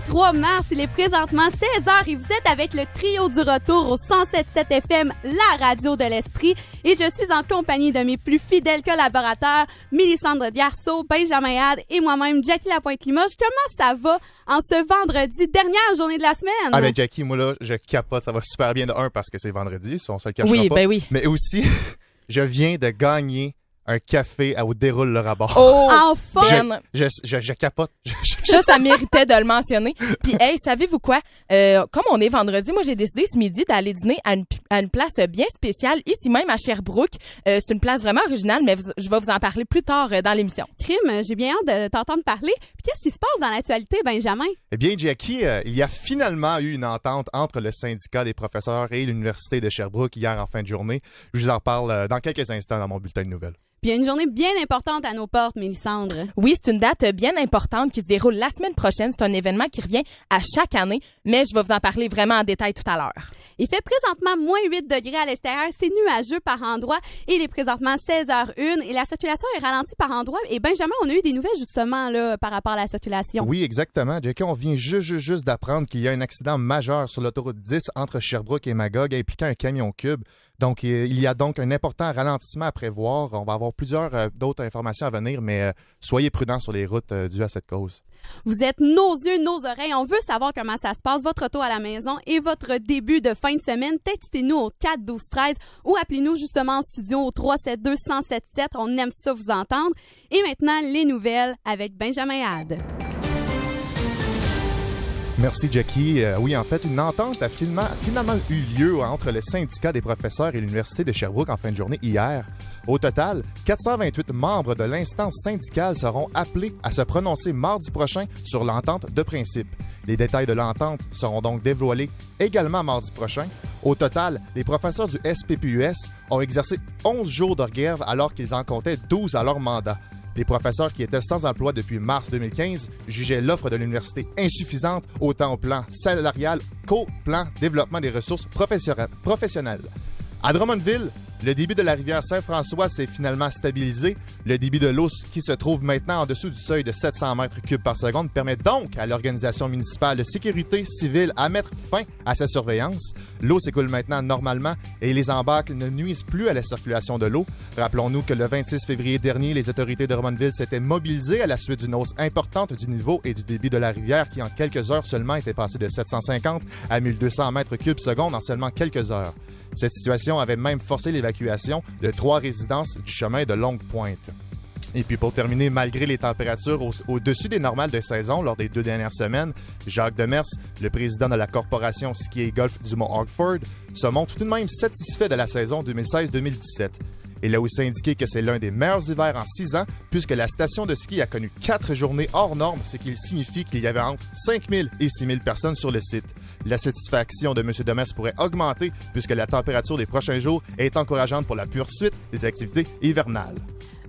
3 mars. Il est présentement 16h et vous êtes avec le trio du retour au 107.7 FM, la radio de l'Estrie. Et je suis en compagnie de mes plus fidèles collaborateurs, Mélissandre Diarceau, Benjamin Hadd et moi-même, Jackie Lapointe-Limoges. Comment ça va en ce vendredi, dernière journée de la semaine? Ah ben Jackie, moi là, je capote. Ça va super bien de un parce que c'est vendredi, si on se le Oui, ben oui. Mais aussi, je viens de gagner un café où déroule le rabat. Oh, enfin! Ah, je, je, je, capote. ça, ça méritait de le mentionner. Puis, hey, savez-vous quoi? Euh, comme on est vendredi, moi, j'ai décidé ce midi d'aller dîner à une, place bien spéciale, ici même à Sherbrooke. Euh, c'est une place vraiment originale, mais je vais vous en parler plus tard euh, dans l'émission. Crime, j'ai bien hâte de t'entendre parler. qu'est-ce qui se passe dans l'actualité, Benjamin? Eh bien, Jackie, euh, il y a finalement eu une entente entre le syndicat des professeurs et l'Université de Sherbrooke hier en fin de journée. Je vous en parle euh, dans quelques instants dans mon bulletin de nouvelles il y a une journée bien importante à nos portes, Mélissandre. Oui, c'est une date euh, bien importante qui se déroule la semaine prochaine. C'est un événement qui revient à chaque année, mais je vais vous en parler vraiment en détail tout à l'heure. Il fait présentement moins 8 degrés à l'extérieur, c'est nuageux par endroits et il est présentement 16h01 et la circulation est ralentie par endroits. Et Benjamin, on a eu des nouvelles justement là, par rapport à la circulation. Oui, exactement. Jackie, on vient juste, juste, juste d'apprendre qu'il y a un accident majeur sur l'autoroute 10 entre Sherbrooke et Magog impliquant un camion cube. Donc, il y a donc un important ralentissement à prévoir. On va avoir plusieurs euh, d'autres informations à venir, mais euh, soyez prudents sur les routes euh, dues à cette cause. Vous êtes nos yeux, nos oreilles. On veut savoir comment ça se passe, votre retour à la maison et votre début de fin de semaine. Textez-nous au 4 12 13 ou appelez-nous justement en studio au 372 177. On aime ça vous entendre. Et maintenant, les nouvelles avec Benjamin Hadd. Merci Jackie. Euh, oui, en fait, une entente a finalement, eu lieu entre le syndicat des professeurs et l'Université de Sherbrooke en fin de journée hier. Au total, 428 membres de l'instance syndicale seront appelés à se prononcer mardi prochain sur l'entente de principe. Les détails de l'entente seront donc dévoilés également mardi prochain. Au total, les professeurs du SPPUS ont exercé 11 jours de grève alors qu'ils en comptaient 12 à leur mandat. Les professeurs qui étaient sans emploi depuis mars 2015 jugeaient l'offre de l'université insuffisante autant au plan salarial qu'au plan développement des ressources professionnelles. À Drummondville, le débit de la rivière Saint-François s'est finalement stabilisé. Le débit de l'eau qui se trouve maintenant en dessous du seuil de 700 mètres cubes par seconde permet donc à l'organisation municipale de sécurité civile à mettre fin à sa surveillance. L'eau s'écoule maintenant normalement et les embâcles ne nuisent plus à la circulation de l'eau. Rappelons-nous que le 26 février dernier, les autorités de Romanville s'étaient mobilisées à la suite d'une hausse importante du niveau et du débit de la rivière qui en quelques heures seulement était passé de 750 à 1200 mètres cubes seconde en seulement quelques heures. Cette situation avait même forcé l'évacuation de trois résidences du chemin de Longue Pointe. Et puis pour terminer, malgré les températures au-dessus des normales de saison lors des deux dernières semaines, Jacques Demers, le président de la corporation ski et golf du Mont Hartford, se montre tout de même satisfait de la saison 2016-2017. Il a aussi indiqué que c'est l'un des meilleurs hivers en six ans, puisque la station de ski a connu quatre journées hors normes, ce qui signifie qu'il y avait entre 000 et 000 personnes sur le site. La satisfaction de M. Demers pourrait augmenter puisque la température des prochains jours est encourageante pour la poursuite des activités hivernales.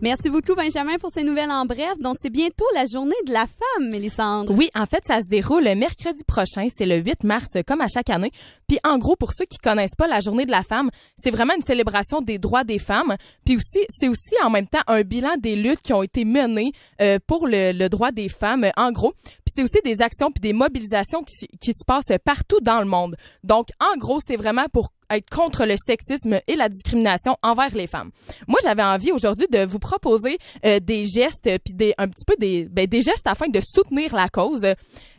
Merci beaucoup, Benjamin, pour ces nouvelles en bref. Donc, c'est bientôt la journée de la femme, Mélissandre. Oui, en fait, ça se déroule mercredi prochain. C'est le 8 mars, comme à chaque année. Puis, en gros, pour ceux qui connaissent pas la journée de la femme, c'est vraiment une célébration des droits des femmes. Puis aussi, c'est aussi en même temps un bilan des luttes qui ont été menées euh, pour le, droit des femmes, en gros. Puis c'est aussi des actions puis des mobilisations qui, qui se passent partout dans le monde. Donc, en gros, c'est vraiment pour être contre le sexisme et la discrimination envers les femmes. Moi, j'avais envie aujourd'hui de vous proposer euh, des gestes puis des un petit peu des ben, des gestes afin de soutenir la cause.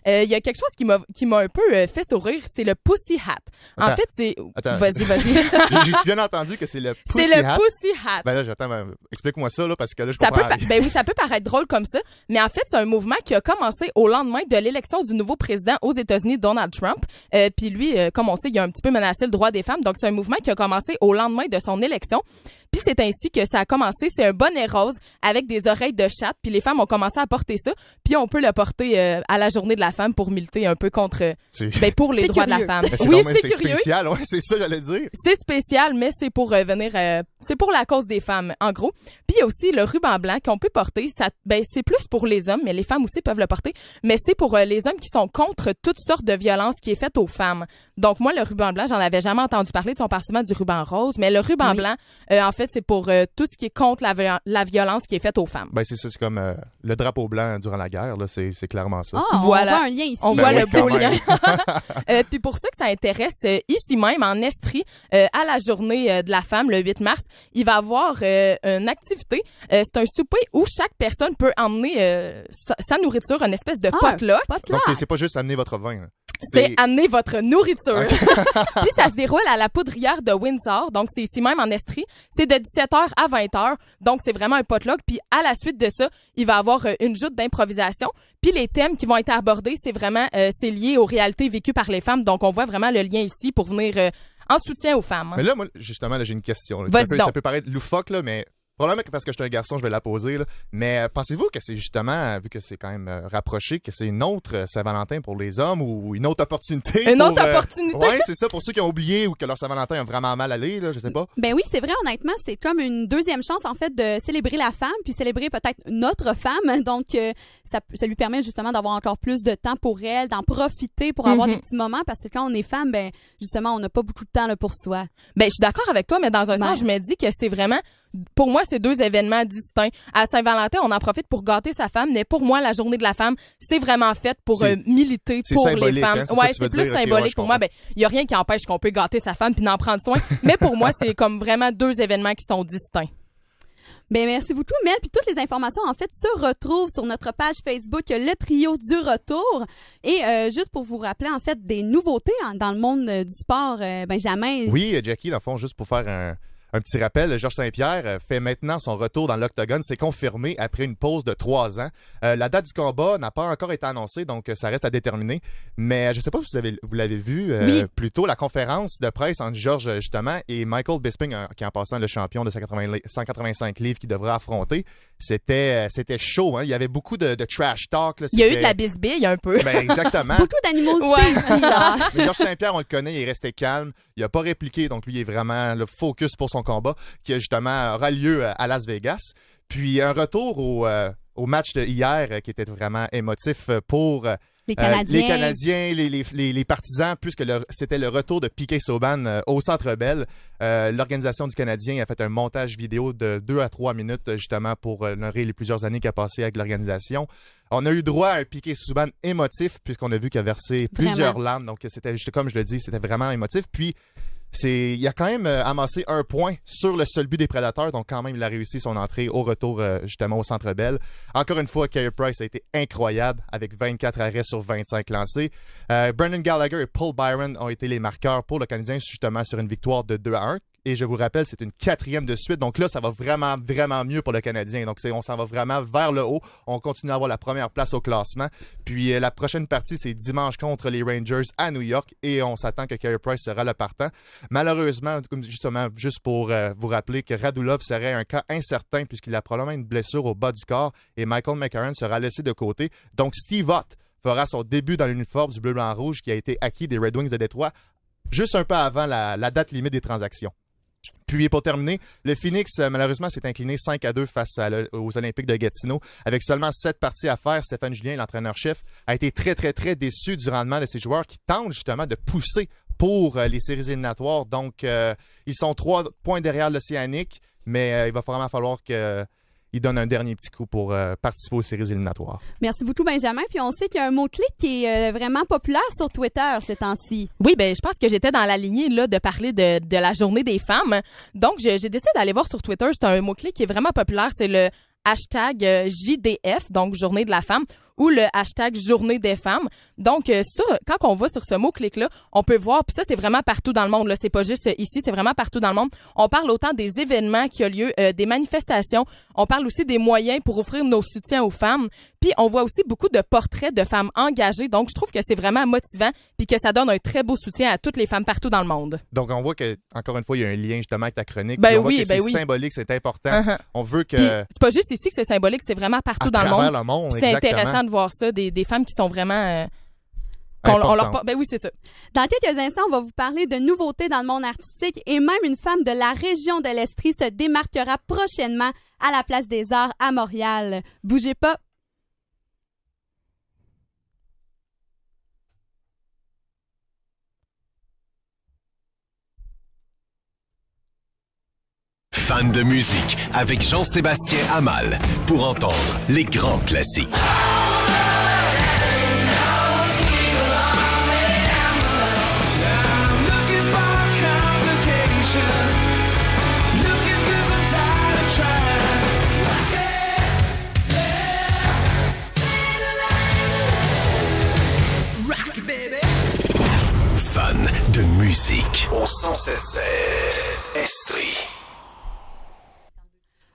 Euh, il y a quelque chose qui m'a qui m'a un peu euh, fait sourire, c'est le pussy hat. En fait, c'est vas-y vas-y. J'ai bien entendu que c'est le pussy hat. C'est le pussy hat. Ben là, j'attends ben, explique-moi ça là parce que là je ça comprends peut ben oui, ça peut paraître drôle comme ça, mais en fait, c'est un mouvement qui a commencé au lendemain de l'élection du nouveau président aux États-Unis Donald Trump. Euh, puis lui, euh, comme on sait, il a un petit peu menacé le droit des femmes, donc c'est un mouvement qui a commencé au lendemain de son élection c'est ainsi que ça a commencé. C'est un bonnet rose avec des oreilles de chatte. Puis les femmes ont commencé à porter ça. Puis on peut le porter euh, à la journée de la femme pour militer un peu contre, euh, ben, pour les droits de la femme. oui, c'est spécial. Ouais, c'est ça, j'allais dire. C'est spécial, mais c'est pour revenir, euh, c'est pour la cause des femmes, en gros. Puis il y a aussi le ruban blanc qu'on peut porter. Ça, ben, c'est plus pour les hommes, mais les femmes aussi peuvent le porter. Mais c'est pour les hommes qui sont contre toutes sortes de violences qui est faite aux femmes. Donc moi, le ruban blanc, j'en avais jamais entendu parler. de son on du ruban rose, mais le ruban blanc, en fait, c'est pour euh, tout ce qui est contre la, la, violence qui est faite aux femmes. Ben, c'est ça, c'est comme euh, le drapeau blanc durant la guerre, c'est, clairement ça. Ah, on voit un lien ici. On ben voit le beau lien. Euh, puis pour ceux que ça intéresse, ici même, en Estrie, à la journée de la femme, le 8 mars, il va y avoir une activité. c'est un souper où chaque personne peut emmener sa, nourriture, une espèce de ah, potluck. Donc, c'est, pas juste amener votre vin. C'est amener votre nourriture. Puis ça se déroule à la poudrière de Windsor, donc c'est ici même en Estrie. C'est de 17h à 20h, donc c'est vraiment un potluck. Puis à la suite de ça, il va y avoir euh, une joute d'improvisation. Puis les thèmes qui vont être abordés, c'est vraiment euh, c'est lié aux réalités vécues par les femmes. Donc on voit vraiment le lien ici pour venir euh, en soutien aux femmes. Mais là, moi, justement, là, j'ai une question. Ça, peut, ça peut paraître loufoque, là, mais Probablement que parce que je suis un garçon, je vais la poser. Là. Mais euh, pensez-vous que c'est justement, euh, vu que c'est quand même euh, rapproché, que c'est une autre Saint-Valentin pour les hommes ou une autre opportunité? Une autre opportunité? oui, c'est ça, pour ceux qui ont oublié ou que leur Saint-Valentin a vraiment mal allé, là, je sais pas. Ben oui, c'est vrai, honnêtement, c'est comme une deuxième chance, en fait, de célébrer la femme, puis célébrer peut-être notre femme. Donc, ça, ça, lui permet justement d'avoir encore plus de temps pour elle, d'en profiter pour avoir des mhm. petits moments, parce que quand on est femme, ben justement, on n'a pas beaucoup de temps là, pour soi. Ben, je suis d'accord avec toi, mais dans un sens, je me dis que c'est vraiment pour moi, c'est deux événements distincts. À Saint-Valentin, on en profite pour gâter sa femme, mais pour moi, la journée de la femme, c'est vraiment faite pour euh, militer pour les femmes. Hein, c'est plus symbolique pour moi. Ben, il y a rien qui empêche qu'on peut gâter sa femme puis d'en prendre soin. mais pour moi, c'est comme vraiment deux événements qui sont distincts. Ben merci beaucoup, Mel. Puis toutes les informations, en fait, se retrouvent sur notre page Facebook Le Trio du Retour. Et euh, juste pour vous rappeler, en fait, des nouveautés hein, dans le monde euh, du sport, Benjamin. Oui, Jackie, dans le fond, juste pour faire un, un petit rappel, Georges Saint-Pierre euh, fait maintenant son retour dans l'octogone. C'est confirmé après une pause de trois ans. Euh, la date du combat n'a pas encore été annoncée, donc euh, ça reste à déterminer. Mais je ne sais pas si vous, avez, l'avez vu plus tôt, la conférence de presse entre Georges justement et Michael Bisping, qui en passant le champion de 185 livres qui devrait affronter. C'était, c'était chaud. Hein. Il y avait beaucoup de, trash talk. il y a eu de la bisbille un peu. Ben, exactement. beaucoup d'animaux. Ouais. Georges Saint-Pierre, on le connaît, il est resté calme. Il n'a pas répliqué, donc lui, il est vraiment le focus pour son combat qui justement aura lieu euh, à Las Vegas. Puis un retour au, euh, match de hier euh, qui était vraiment émotif pour les Canadiens, les, les, les, partisans, puisque c'était le retour de Piquet Sauban au Centre Bell. L'organisation du Canadien a fait un montage vidéo de 2 à 3 minutes, justement, pour honorer les plusieurs années a passé avec l'organisation. On a eu droit à un Piquet Souban émotif, puisqu'on a vu qu'il a versé plusieurs larmes. Donc, c'était, comme je le dis, c'était vraiment émotif. Puis, c'est il a quand même euh, amassé un point sur le seul but des Prédateurs, donc quand même il a réussi son entrée au retour euh, justement au Centre Belle. Encore une fois, Carey Price a été incroyable avec 24 arrêts sur 25 lancés. Euh, Brendan Gallagher et Paul Byron ont été les marqueurs pour le Canadien justement sur une victoire de 2 à 1 et je vous rappelle, c'est une quatrième de suite. Donc là, ça va vraiment, vraiment mieux pour le Canadien. Donc on s'en va vraiment vers le haut. On continue à avoir la première place au classement. Puis euh, la prochaine partie, c'est dimanche contre les Rangers à New York. Et on s'attend que Carey Price sera le partant. Malheureusement, justement, juste pour euh, vous rappeler que Radulov serait un cas incertain puisqu'il a probablement une blessure au bas du corps. Et Michael McCarron sera laissé de côté. Donc Steve Ott fera son début dans l'uniforme du bleu-blanc-rouge qui a été acquis des Red Wings de Détroit juste un peu avant la date limite des transactions. Puis pour terminer, le Phoenix euh, malheureusement s'est incliné 5 à 2 face aux Olympiques de Gatineau avec seulement 7 parties à faire. Stéphane Julien, l'entraîneur-chef, a été très très très déçu du rendement de ses joueurs qui tentent justement de pousser pour euh, les séries éliminatoires. Donc euh, ils sont trois points derrière l'Océanique, mais il va vraiment falloir que il donne un dernier petit coup pour euh, participer aux séries éliminatoires. Merci beaucoup, Benjamin. Puis on sait qu'il y a un mot-clé qui est euh, vraiment populaire sur Twitter ces temps-ci. Oui, ben je pense que j'étais dans la lignée là, de parler de, de la journée des femmes. Donc, j'ai décidé d'aller voir sur Twitter. C'est un mot-clé qui est vraiment populaire. C'est le hashtag euh, JDF, donc Journée de la femme, ou le hashtag Journée des femmes. Donc euh, ça, quand on va sur ce mot-clic-là, on peut voir, puis ça c'est vraiment partout dans le monde, là, c'est pas juste euh, ici, c'est vraiment partout dans le monde. On parle autant des événements qui ont lieu, euh, des manifestations, on parle aussi des moyens pour offrir nos soutiens aux femmes, puis on voit aussi beaucoup de portraits de femmes engagées, donc je trouve que c'est vraiment motivant, puis que ça donne un très beau soutien à toutes les femmes partout dans le monde. Donc on voit que, encore une fois, il y a un lien justement avec ta chronique, ben on oui, voit que ben c'est symbolique, c'est important, uh-huh. on veut que... C'est pas juste ici que c'est symbolique, c'est vraiment partout dans le monde. le monde. C'est intéressant de voir ça, des, des femmes qui sont vraiment... Euh, on, leur... Ben oui, c'est ça. Dans quelques instants, on va vous parler de nouveautés dans le monde artistique et même une femme de la région de l'Estrie se démarquera prochainement à la Place des Arts à Montréal. Bougez pas. Fan de musique avec Jean-Sébastien Amal pour entendre les grands classiques. musique au 177 Estrie.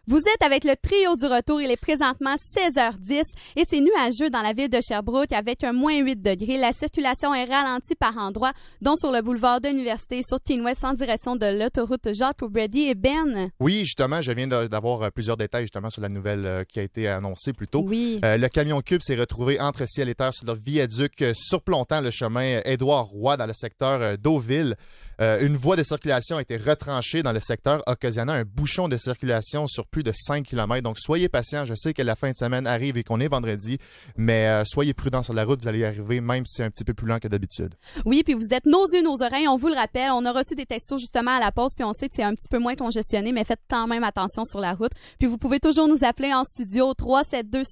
Vous êtes avec le trio du retour. Il est présentement 16h10 et c'est nuageux dans la ville de Sherbrooke avec un moins 8 degrés. La circulation est ralentie par endroits, dont sur le boulevard de l'Université, sur West en direction de l'autoroute Jacques Brady et Ben. Oui, justement, je viens d'avoir euh, plusieurs détails justement sur la nouvelle euh, qui a été annoncée plus tôt. Oui. Euh, le camion cube s'est retrouvé entre ciel et terre sur le viaduc surplontant le chemin Édouard Roy dans le secteur d'Auville. Euh, une voie de circulation a été retranchée dans le secteur, occasionnant un bouchon de circulation sur plus de 5 km. Donc, soyez patients. Je sais que la fin de semaine arrive et qu'on est vendredi, mais euh, soyez prudents sur la route. Vous allez y arriver, même si c'est un petit peu plus lent que d'habitude. Oui, puis vous êtes nos yeux, nos oreilles. On vous le rappelle. On a reçu des textos justement à la pause, puis on sait que c'est un petit peu moins congestionné, mais faites quand même attention sur la route. Puis vous pouvez toujours nous appeler en studio 372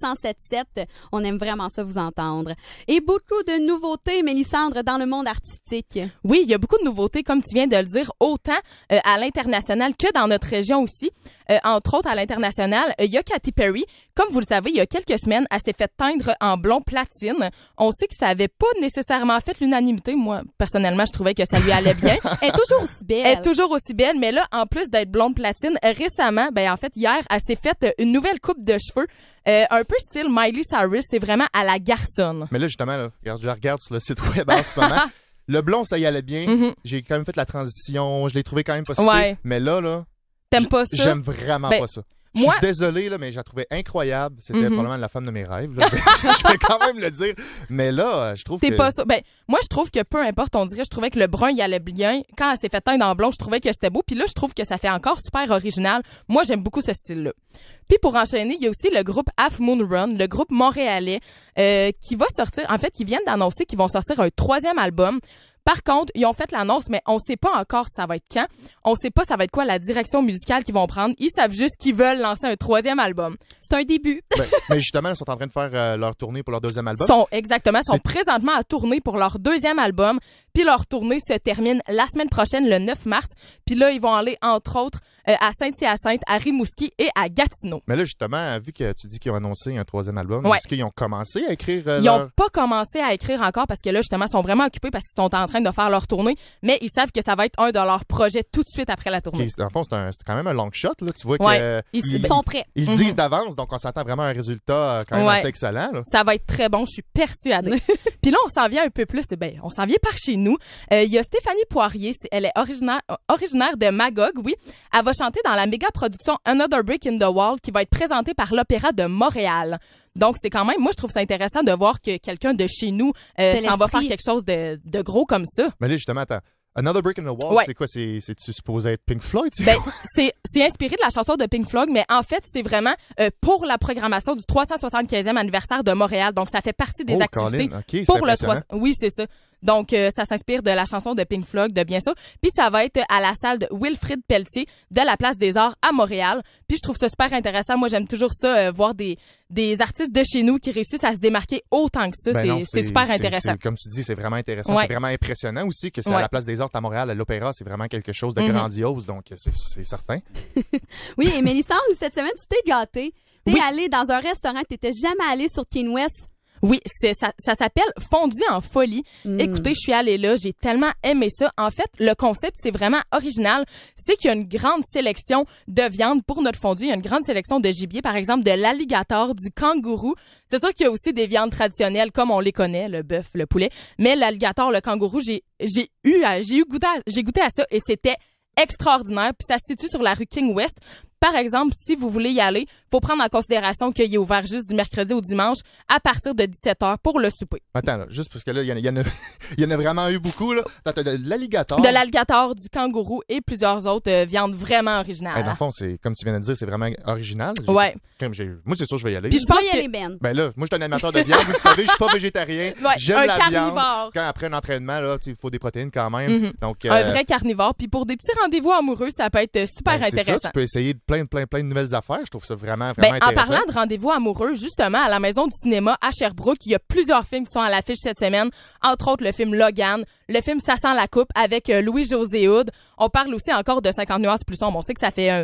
7 On aime vraiment ça vous entendre. Et beaucoup de nouveautés, Mélissandre, dans le monde artistique. Oui, il y a beaucoup de nouveautés comme tu viens de le dire, autant euh, à l'international que dans notre région aussi. Euh, entre autres, à l'international, euh, il y a Katy Perry. Comme vous le savez, il y a quelques semaines, elle s'est fait teindre en blond platine. On sait que ça avait pas nécessairement fait l'unanimité. Moi, personnellement, je trouvais que ça lui allait bien. elle est toujours aussi belle. Elle est toujours aussi belle, mais là, en plus d'être blonde platine, récemment, ben en fait, hier, elle s'est faite une nouvelle coupe de cheveux, un peu style Miley Cyrus. C'est vraiment à la garçonne. Mais là, justement, là, je regarde sur le site web en ce moment. Le blond, ça y allait bien. Mm-hmm. J'ai quand même fait la transition. Je l'ai trouvé quand même pas Mais là, là. T'aimes pas J'aime vraiment ben, pas ça. Je suis désolé, là, mais je trouvé incroyable. C'était mhm. probablement la femme de mes rêves. là. je vais quand même le dire. Mais là, euh, je trouve que... pas Ben, moi, je trouve que peu importe, on dirait, je trouvais que le brun, il allait bien. Quand elle s'est fait teindre en blond, je trouvais que c'était beau. Puis là, je trouve que ça fait encore super original. Moi, j'aime beaucoup ce style-là. Puis pour enchaîner, il y a aussi le groupe Half Moon Run, le groupe montréalais, euh, qui va sortir, en fait, qui viennent d'annoncer qu'ils vont sortir un troisième album. Par contre, ils ont fait l'annonce, mais on sait pas encore ça va être quand. On sait pas ça va être quoi la direction musicale qu'ils vont prendre. Ils savent juste qu'ils veulent lancer un troisième album. C'est un début. mais justement, ils sont en train de faire euh, leur tournée pour leur deuxième album. Sont exactement, sont présentement à tourner pour leur deuxième album. Puis leur tournée se termine la semaine prochaine, le 9 mars. Puis là, ils vont aller entre autres euh, à Sainte hyacinthe à Rimouski et à Gatineau. Mais là, justement, vu que tu dis qu'ils ont annoncé un troisième album, est-ce qu'ils ont commencé à écrire? Euh, ils n'ont pas commencé à écrire encore parce que là, justement, ils sont vraiment occupés parce qu'ils sont en train de faire leur tournée, mais ils savent que ça va être un de leurs projets tout de suite après la tournée. en fond, c'est quand même un long shot. Là. Tu vois ils, sont prêts. Ils, mhm. disent d'avance, donc on s'attend vraiment à un résultat euh, quand même excellent. Ça va être très bon, je suis persuadée. Puis là, on s'en vient un peu plus. Ben, on s'en vient par chez nous. Il y a Stéphanie Poirier. Elle est originaire, de Magog, oui. Elle chanter dans la méga production Another Brick in the Wall qui va être présentée par l'Opéra de Montréal. Donc, c'est quand même, moi, je trouve ça intéressant de voir que quelqu'un de chez nous euh, en va faire quelque chose de, gros comme ça. Mais là, justement, attends. Another Brick in the Wall, c'est quoi? C'est-tu supposé être Pink Floyd? Ben, c'est inspiré de la chanson de Pink Floyd, mais en fait, c'est vraiment euh, pour la programmation du 375e anniversaire de Montréal. Donc, ça fait partie des oh, activités pour le Oui, c'est ça. Donc, euh, ça s'inspire de la chanson de Pink Floyd, de bien sûr. Puis ça va être à la salle de Wilfrid Pelletier de la Place des Arts à Montréal. Puis je trouve ça super intéressant. Moi, j'aime toujours ça, euh, voir des, des artistes de chez nous qui réussissent à se démarquer autant que ça. Ben c'est super intéressant. Comme tu dis, c'est vraiment intéressant. C'est vraiment impressionnant aussi que c'est à la Place des Arts c'est à Montréal, à l'Opéra. C'est vraiment quelque chose de mm-hmm. grandiose. Donc, euh, c'est certain. oui, et cette semaine, tu t'es gâtée. Tu es allée dans un restaurant que t'étais jamais allée sur King West oui, c'est ça, s'appelle Fondu en folie. Hmm. Écoutez, je suis allée là, j'ai tellement aimé ça. En fait, le concept, c'est vraiment original. C'est qu'il y a une grande sélection de viande pour notre fondu. Il y a une grande sélection de gibier, par exemple, de l'alligator, du kangourou. C'est sûr qu'il y a aussi des viandes traditionnelles comme on les connaît, le bœuf, le poulet. Mais l'alligator, le kangourou, j'ai, eu, goûté à, j'ai goûté à ça et c'était extraordinaire. Puis ça se situe sur la rue King West. Par exemple, si vous voulez y aller, faut prendre en considération qu'il est ouvert juste du mercredi au dimanche à partir de 17h pour le souper. Attends, là, juste parce que là, il y, y, en a vraiment eu beaucoup. Là. de l'alligator. De l'alligator, du kangourou et plusieurs autres euh, viandes vraiment originales. Eh, dans le fond, c'est, comme tu viens de dire, c'est vraiment original. Ouais. moi, c'est sûr, je vais y aller. Puis je pense y aller, Ben. Ben là, moi, je suis un amateur de viande. vous le savez, je suis pas végétarien. Ouais, J'aime la carnivore. viande. Quand après un entraînement, il faut des protéines quand même. Mm-hmm. Donc, Un euh, vrai carnivore. Puis pour des petits rendez-vous amoureux, ça peut être super ben, intéressant. Ça, tu peux essayer plein, plein, plein de nouvelles affaires. Je trouve ça vraiment ben, En parlant de rendez-vous amoureux, justement, à la Maison du cinéma à Sherbrooke, il y a plusieurs films qui sont à l'affiche cette semaine, entre autres le film Logan, le film Ça sent la coupe avec euh, Louis-José Houd. On parle aussi encore de 50 nuances plus sombre. On sait que ça fait euh,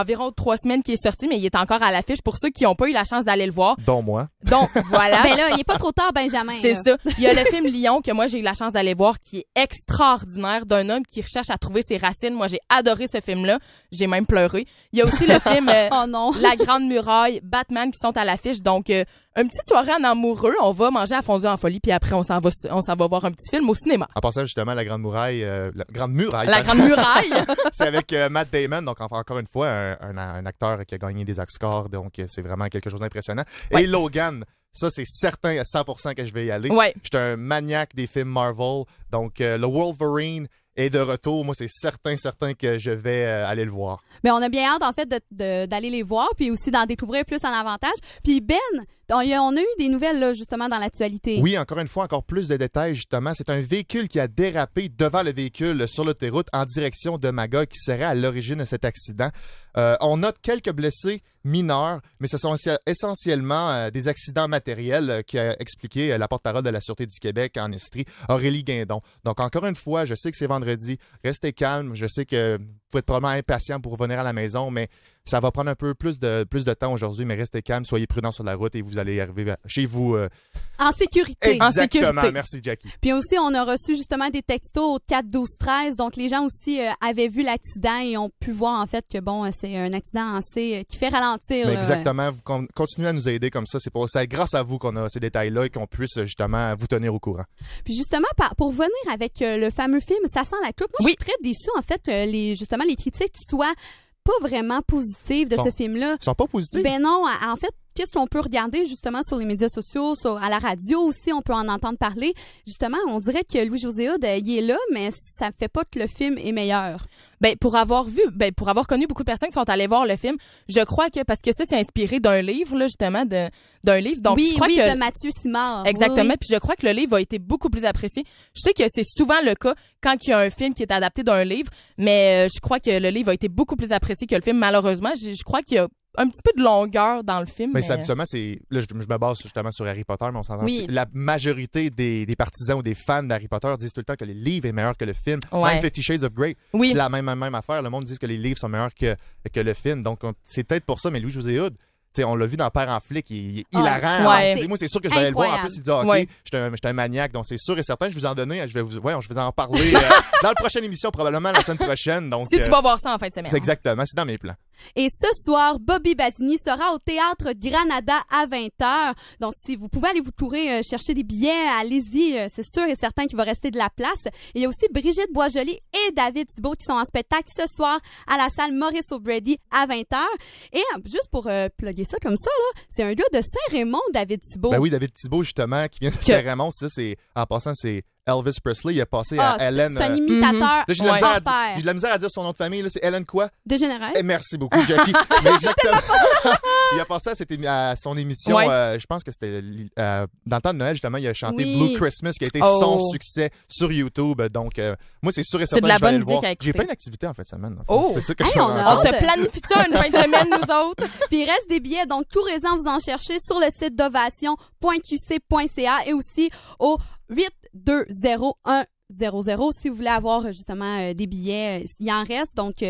environ trois semaines qu'il est sorti, mais il est encore à l'affiche pour ceux qui n'ont pas eu la chance d'aller le voir. Dont moi. Donc, voilà. ben là, il est pas trop tard, Benjamin. C'est ça. Il y a le film Lyon que moi, j'ai eu la chance d'aller voir qui est extraordinaire d'un homme qui recherche à trouver ses racines. Moi, j'ai adoré ce film-là. J'ai même pleuré. Il y a aussi le film euh, oh La Grande Muraille, Batman qui sont à l'affiche. Donc, un petit soirée en amoureux. On va manger à fondue en folie, puis après, on s'en va, on s'en va voir un petit film au cinéma passant justement la Grande Muraille, euh, la Grande Muraille. La Grande Muraille. c'est avec euh, Matt Damon, donc encore une fois un, acteur qui a gagné des Oscars, donc euh, c'est vraiment quelque chose d'impressionnant. Et Logan. Ça, c'est certain à 100% que je vais y aller. j'étais Je suis un maniaque des films Marvel. Donc, le Wolverine, est de retour, moi, c'est certain, certain que je vais aller le voir. Mais on a bien hâte, en fait, d'aller les voir, puis aussi d'en découvrir plus en avantage. Puis Ben, on a eu des nouvelles, justement, dans l'actualité. Oui, encore une fois, encore plus de détails, justement. C'est un véhicule qui a dérapé devant le véhicule sur l'autoroute en direction de Magog qui serait à l'origine de cet accident. Euh, on note quelques blessés mineurs, mais ce sont essentiellement euh, des accidents matériels euh, qui a expliqué la porte-parole de la Sûreté du Québec en Estrie, Aurélie Guindon. Donc, encore une fois, je sais que c'est vendredi. Restez calme. Je sais que vous êtes probablement impatient pour revenir à la maison, mais ça va prendre un peu plus de, plus de temps aujourd'hui, mais restez calme, soyez prudents sur la route et vous allez arriver chez vous. Euh. En sécurité. Exactement. Merci, Jackie. Puis aussi, on a reçu justement des textos au 4, 12, 13. Donc, les gens aussi euh, avaient vu l'accident et ont pu voir, en fait, que bon, euh, c'est un accident assez qui fait ralentir. exactement. Vous continuez à nous aider comme ça. C'est ça, grâce à vous qu'on a ces détails-là et qu'on puisse justement vous tenir au courant. Puis justement, pour venir avec le fameux film Ça sent la coupe, moi, je suis très déçue, en fait, les, justement, les critiques soient pas vraiment positif de ce film-là. Ils sont pas positifs? Ben non, en fait, qu'est-ce qu'on peut regarder justement sur les médias sociaux, à la radio aussi, on peut en entendre parler. Justement, on dirait que Louis-José Hood, euh, il est là, mais ça ne fait pas que le film est meilleur. Ben, pour avoir vu, ben, pour avoir connu beaucoup de personnes qui sont allées voir le film, je crois que, parce que ça, c'est inspiré d'un livre, là, justement, d'un livre. Donc, oui, je crois oui, de Mathieu Simard. Exactement. Puis je crois que le livre a été beaucoup plus apprécié. Je sais que c'est souvent le cas quand il y a un film qui est adapté d'un livre, mais euh, je crois que le livre a été beaucoup plus apprécié que le film, malheureusement. Je, je crois qu'il y a un petit peu de longueur dans le film. Mais, c'est. Là, je, me base justement sur Harry Potter, mais on s'entend. La majorité des, partisans ou des fans d'Harry Potter disent tout le temps que les livres sont meilleurs que le film. Même Fifty Shades of Grey. C'est la même, affaire. Le monde dit que les livres sont meilleurs que, que le film. Donc, c'est peut-être pour ça, mais Louis-José Hood. on l'a vu dans Père en flic, il, est ah, hilarant. moi, c'est sûr que je vais aller le voir. En plus, il dit, ah, OK, je, suis un, maniaque. Donc, c'est sûr et certain, je vais vous en donner. Je vais vous, je vais en parler euh, dans la prochaine émission, probablement la semaine prochaine. Donc, si tu euh, vas voir ça en fin de semaine. C'est exactement, c'est dans mes plans. Et ce soir, Bobby Basini sera au théâtre Granada à 20h. Donc, si vous pouvez aller vous courir euh, chercher des billets, allez-y. Euh, c'est sûr et certain qu'il va rester de la place. il y a aussi Brigitte Boisjoli et David Thibault qui sont en spectacle ce soir à la salle Maurice O'Brady à 20h. Et euh, juste pour plugger ça comme ça, là, c'est un gars de Saint-Raymond, David Thibault. Ben oui, David Thibault, justement, qui vient de Saint-Raymond. Ça, c'est, en passant, c'est Elvis Presley, il est passé à ah, Ellen. C'est un euh, imitateur. j'ai, de la misère à, dire son nom de famille. c'est Ellen quoi? Dégénéré. Eh, merci beaucoup, Jackie. il a passé à, son émission, euh, je pense que c'était euh, dans le temps de Noël, justement, il a chanté Blue Christmas, qui a été oh. son succès sur YouTube. Donc, moi, c'est sûr et certain c'est de la bonne J'ai plein d'activités en fin de semaine. oh. C'est ça que on, te planifie ça une fin de semaine, nous autres. Puis il reste des billets, donc tout raison, vous en cherchez sur le site d'ovation.qc.ca et aussi au 8 20100 si vous voulez avoir euh, justement euh, des billets. Euh, il en reste, donc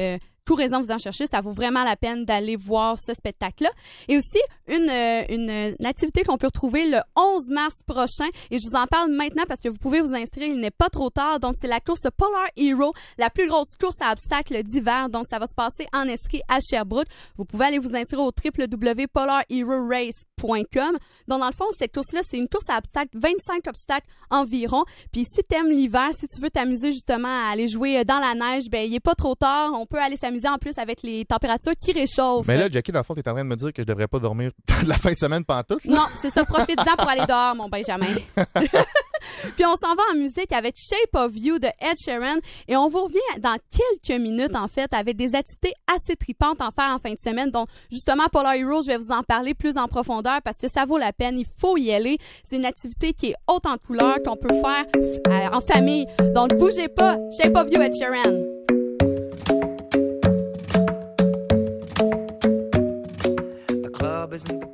tout raison vous en chercher, ça vaut vraiment la peine d'aller voir ce spectacle-là. Et aussi, une, euh, activité qu'on peut retrouver le 11 mars prochain, et je vous en parle maintenant parce que vous pouvez vous inscrire, il n'est pas trop tard, donc c'est la course Polar Hero, la plus grosse course à obstacles d'hiver, donc ça va se passer en esquí à Sherbrooke. Vous pouvez aller vous inscrire au www.polarherorace.com. Donc dans le fond, cette course-là, c'est une course à obstacles, 25 obstacles environ, puis si t'aimes l'hiver, si tu veux t'amuser justement à aller jouer dans la neige, ben il est pas trop tard, on peut aller s'amuser s'amuser en plus avec les températures qui réchauffent. Mais là, Jackie, dans le fond, es en train de me dire que je devrais pas dormir la fin de semaine tout. Non, c'est ça. Profite-en pour aller dehors, mon Benjamin. Puis on s'en va en musique avec Shape of You de Ed Sheeran et on vous revient dans quelques minutes en fait avec des activités assez tripantes à faire en fin de semaine. Donc justement Polar Heroes, je vais vous en parler plus en profondeur parce que ça vaut la peine, il faut y aller. C'est une activité qui est haute en couleur qu'on peut faire euh, en famille. Donc bougez pas, Shape of You Ed Sheeran. club is in the